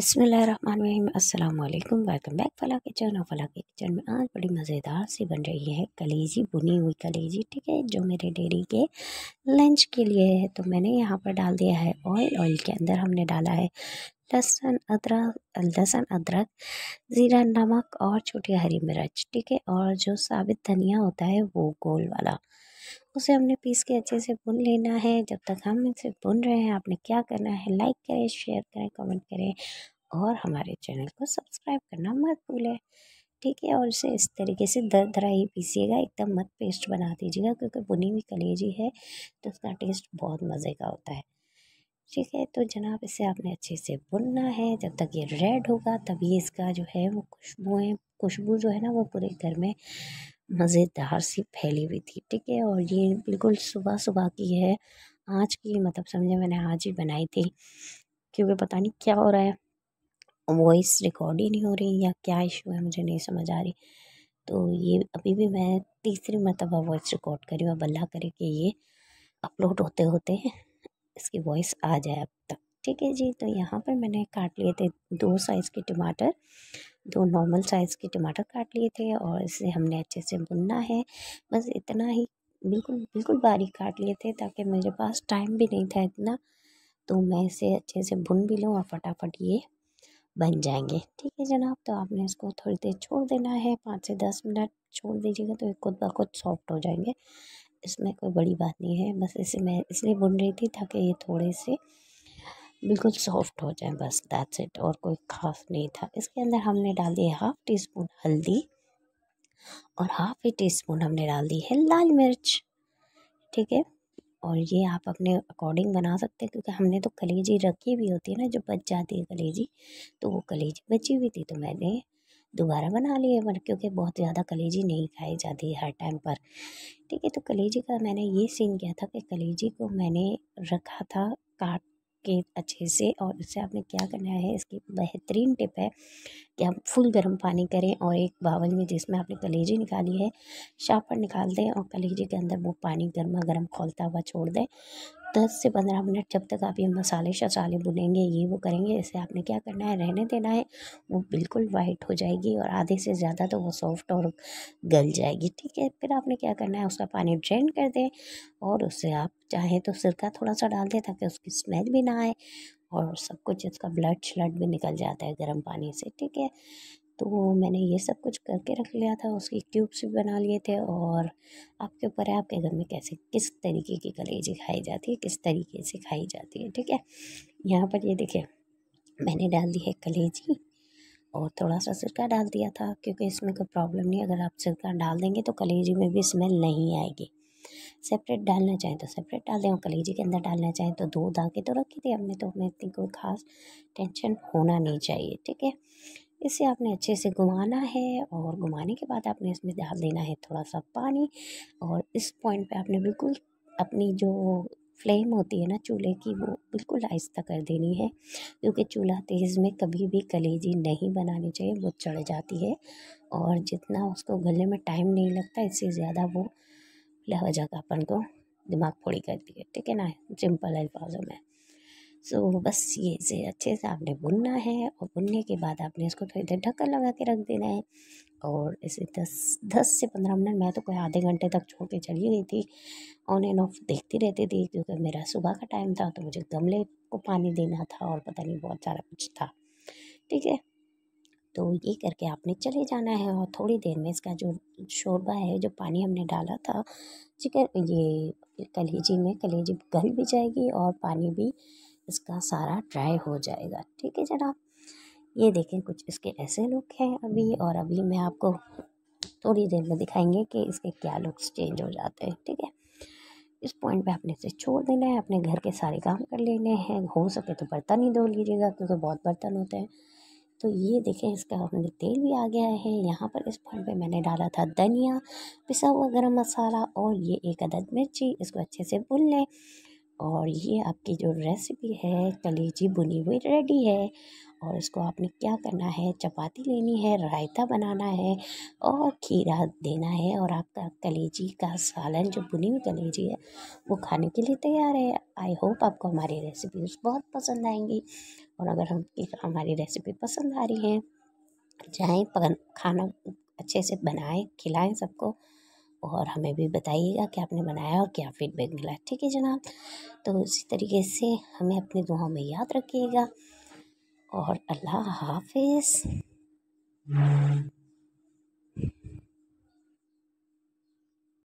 बसमीम अल्लाम welcome back फला किचन और फला के किचन में आज बड़ी मज़ेदार सी बन रही है कलेजी बुनी हुई कलेजी ठीक है जो मेरे डेरी के लंच के लिए है तो मैंने यहाँ पर डाल दिया है ऑयल ऑयल के अंदर हमने डाला है लहसुन अदरक लहसुन अदरक ज़ीरा नमक और छोटी हरी मिर्च ठीक है और जो साबित धनिया होता है वो गोल वाला उसे हमने पीस के अच्छे से बुन लेना है जब तक हम इसे बुन रहे हैं आपने क्या करना है लाइक करें शेयर करें कमेंट करें और हमारे चैनल को सब्सक्राइब करना मत भूलें ठीक है और इसे इस तरीके से दर दरा ही पीसीएगा एकदम मत पेस्ट बना दीजिएगा क्योंकि बुनी हुई कलेजी है तो उसका टेस्ट बहुत मज़े का होता है ठीक है तो जनाब इसे आपने अच्छे से बुनना है जब तक ये रेड होगा तभी इसका जो है वो खुशबुएँ खुशबू जो है ना वो पूरे घर में मज़ेदार सी फैली हुई थी ठीक है और ये बिल्कुल सुबह सुबह की है आज की मतलब समझे मैंने आज ही बनाई थी क्योंकि पता नहीं क्या हो रहा है वॉइस रिकॉर्ड ही नहीं हो रही या क्या इशू है मुझे नहीं समझ आ रही तो ये अभी भी मैं तीसरी मरतबा वॉइस रिकॉर्ड करी हूँ बल्ला करे कि ये अपलोड होते होते इसकी वॉइस आ जाए अब तक ठीक है जी तो यहाँ पर मैंने काट लिए थे दो साइज़ के टमाटर दो नॉर्मल साइज़ के टमाटर काट लिए थे और इसे हमने अच्छे से भुनना है बस इतना ही बिल्कुल बिल्कुल बारीक काट लिए थे ताकि मेरे पास टाइम भी नहीं था इतना तो मैं इसे अच्छे से भुन भी लूँ और फटाफट ये बन जाएंगे ठीक है जनाब तो आपने इसको थोड़ी देर छोड़ देना है पाँच से दस मिनट छोड़ दीजिएगा तो ये खुद ब खुद सॉफ्ट हो जाएंगे इसमें कोई बड़ी बात नहीं है बस इसे मैं इसलिए बुन रही थी ताकि ये थोड़े से बिल्कुल सॉफ्ट हो जाए बस दैट्स इट और कोई खास नहीं था इसके अंदर हमने डाल दिया हाफ टी स्पून हल्दी और हाफ ही टी स्पून हमने डाल दी है लाल मिर्च ठीक है और ये आप अपने अकॉर्डिंग बना सकते हैं क्योंकि हमने तो कलेजी रखी भी होती है ना जो बच जाती है कलेजी तो वो कलेजी बची हुई थी तो मैंने दोबारा बना लिए मतलब क्योंकि बहुत ज़्यादा कलेजी नहीं खाई जाती हर टाइम पर ठीक है तो कलेजी का मैंने ये सीन किया था कि कलेजी को मैंने रखा था काट के अच्छे से और उससे आपने क्या करना है इसकी बेहतरीन टिप है कि आप फुल गर्म पानी करें और एक बावल में जिसमें आपने कलेजी निकाली है शापर निकाल दें और कलेजी के अंदर वो पानी गर्मा गर्म खोलता हुआ छोड़ दें दस से पंद्रह मिनट जब तक आप ये मसाले शसाले बुनेंगे ये वो करेंगे इसे आपने क्या करना है रहने देना है वो बिल्कुल वाइट हो जाएगी और आधे से ज़्यादा तो वो सॉफ्ट और गल जाएगी ठीक है फिर आपने क्या करना है उसका पानी ड्रेन कर दें और उससे आप चाहें तो सिरका थोड़ा सा डाल दें ताकि उसकी स्मेल भी ना आए और सब कुछ इसका ब्लड श्लड भी निकल जाता है गर्म पानी से ठीक है तो मैंने ये सब कुछ करके रख लिया था उसकी क्यूब्स भी बना लिए थे और आपके ऊपर है आपके घर में कैसे किस तरीके की कलेजी खाई जाती है किस तरीके से खाई जाती है ठीक है यहाँ पर ये देखिए मैंने डाल दी है कलेजी और थोड़ा सा सिरका डाल दिया था क्योंकि इसमें कोई प्रॉब्लम नहीं अगर आप सिरका डाल देंगे तो कलेजी में भी स्मेल नहीं आएगी सेपरेट डालना चाहें तो सेपरेट डाल दें और कलेजी के अंदर डालना चाहें तो दो आके तो रख ही हमने तो हमें इतनी कोई खास टेंशन होना नहीं चाहिए ठीक है इसे आपने अच्छे से घुमाना है और घुमाने के बाद आपने इसमें डाल देना है थोड़ा सा पानी और इस पॉइंट पर आपने बिल्कुल अपनी जो फ्लेम होती है ना चूल्हे की वो बिल्कुल आहिस्ता कर देनी है क्योंकि चूल्हा तेज़ में कभी भी कलेजी नहीं बनानी चाहिए वो चढ़ जाती है और जितना उसको गले में टाइम नहीं लगता इससे ज़्यादा वो इलावा जाकर अपन को दिमाग फोड़ी करती है ठीक है ना सिंपल अल्फाजों में सो so, बस ये इसे अच्छे से आपने बुनना है और बुनने के बाद आपने इसको थोड़ी तो देर ढक्कन लगा के रख देना है और इसे दस दस से पंद्रह मिनट मैं तो कोई आधे घंटे तक छोड़ के चली गई थी ऑन एंड ऑफ देखती रहती थी क्योंकि मेरा सुबह का टाइम था तो मुझे गमले को पानी देना था और पता नहीं बहुत सारा कुछ था ठीक है तो ये करके आपने चले जाना है और थोड़ी देर में इसका जो शोरबा है जो पानी हमने डाला था चिकन ये कलेजी में कलेजी गल भी जाएगी और पानी भी इसका सारा ड्राई हो जाएगा ठीक है जनाब ये देखें कुछ इसके ऐसे लुक हैं अभी और अभी मैं आपको थोड़ी देर में दिखाएंगे कि इसके क्या लुक्स चेंज हो जाते हैं ठीक है इस पॉइंट पे आपने इसे छोड़ देना है अपने घर के सारे काम कर लेने हैं हो सके तो बर्तन ही धो लीजिएगा क्योंकि बहुत बर्तन होते हैं तो ये देखें इसका हमने मतलब तेल भी आ गया है यहाँ पर इस पॉइंट पे मैंने डाला था धनिया पिसा हुआ गरम मसाला और ये एक अदद मिर्ची इसको अच्छे से भून लें और ये आपकी जो रेसिपी है कलेजी बुनी हुई रेडी है और इसको आपने क्या करना है चपाती लेनी है रायता बनाना है और खीरा देना है और आपका कलेजी का सालन जो बुनी हुई कलेजी है वो खाने के लिए तैयार है आई होप आपको हमारी रेसिपीज बहुत पसंद आएंगी और अगर हम हमारी रेसिपी पसंद आ रही है जाएँ खाना अच्छे से बनाएं खिलाएं सबको और हमें भी बताइएगा कि आपने बनाया और क्या फीडबैक मिला ठीक है जनाब तो इसी तरीके से हमें अपनी दुआओं में याद रखिएगा और अल्लाह हाफिज़